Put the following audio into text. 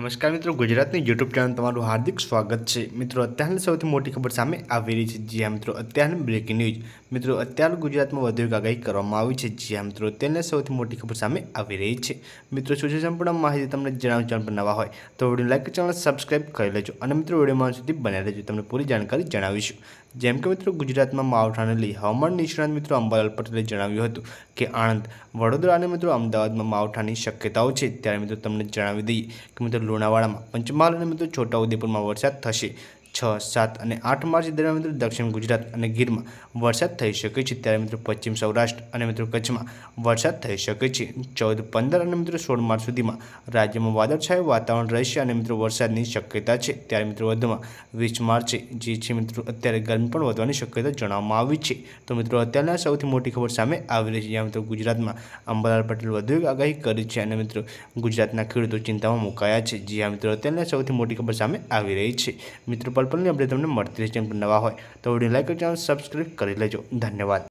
નમસ્કાર મિત્રો ગુજરાતની યુટ્યુબ ચેનલ તમારું હાર્દિક સ્વાગત છે મિત્રો અત્યારની સૌથી મોટી ખબર સામે આવી રહી છે જી હા મિત્રો અત્યારની બ્રેકિંગ ન્યૂઝ મિત્રો અત્યારે ગુજરાતમાં વધુ એક આગાહી કરવામાં આવી છે જી હા મિત્રો તેને સૌથી મોટી ખબર સામે આવી રહી છે મિત્રો શું છે સંપૂર્ણ માહિતી તમને જણાવ ચેનલ પર નવા હોય તો વિડીયો લાઈક ચેનલ સબસ્ક્રાઈબ કરી લેજો અને મિત્રો વિડીયોમાં સુધી બન્યા રહેજો તમને પૂરી જાણકારી જણાવીશું જેમ કે મિત્રો ગુજરાતમાં માવઠાને લઈ હવામાન નિષ્ણાત મિત્રો અંબાલાલ પટેલે જણાવ્યું હતું કે આણંદ વડોદરા અને મિત્રો અમદાવાદમાં માવઠાની શક્યતાઓ છે ત્યારે મિત્રો તમને જણાવી દઈએ કે મિત્રો લુણાવાડામાં પંચમહાલ અને મિત્રો છોટાઉદેપુરમાં વરસાદ થશે છ સાત અને આઠ માર્ચ દરમિયાન મિત્રો દક્ષિણ ગુજરાત અને ગીરમાં વરસાદ થઈ શકે છે ત્યારે મિત્રો પશ્ચિમ સૌરાષ્ટ્ર અને મિત્રો કચ્છમાં વરસાદ થઈ શકે છે ચૌદ પંદર અને મિત્રો સોળ માર્ચ સુધીમાં રાજ્યમાં વાદળછાયું વાતાવરણ રહેશે અને મિત્રો વરસાદની શક્યતા છે ત્યારે મિત્રો વધુમાં વીસ માર્ચે જે છે મિત્રો અત્યારે ગરમી પણ વધવાની શક્યતા જણાવવામાં આવી છે તો મિત્રો અત્યારના સૌથી મોટી ખબર સામે આવી રહી છે જ્યાં મિત્રો ગુજરાતમાં અંબાલાલ પટેલ વધુ એક આગાહી કરી છે અને મિત્રો ગુજરાતના ખેડૂતો ચિંતામાં મુકાયા છે જ્યાં મિત્રો અત્યારના સૌથી મોટી ખબર સામે આવી રહી છે મિત્રો પર કોલ અપડેટ તમને મળતી રહેશે નવા હોય તો વિડીયો લાઈક ચેનલ સબસ્ક્રાઈબ કરી લેજો ધન્યવાદ